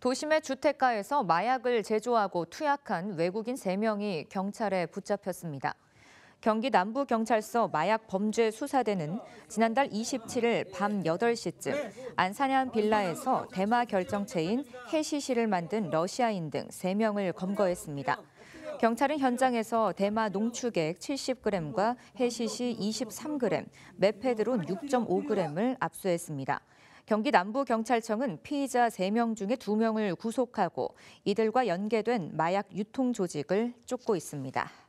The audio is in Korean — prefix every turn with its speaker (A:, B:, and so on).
A: 도심의 주택가에서 마약을 제조하고 투약한 외국인 3명이 경찰에 붙잡혔습니다. 경기 남부경찰서 마약범죄수사대는 지난달 27일 밤 8시쯤 안산현 빌라에서 대마 결정체인 해시시를 만든 러시아인 등 3명을 검거했습니다. 경찰은 현장에서 대마 농축액 70g과 해시시 23g, 메페드론 6.5g을 압수했습니다. 경기 남부경찰청은 피의자 3명 중에 2명을 구속하고 이들과 연계된 마약 유통 조직을 쫓고 있습니다.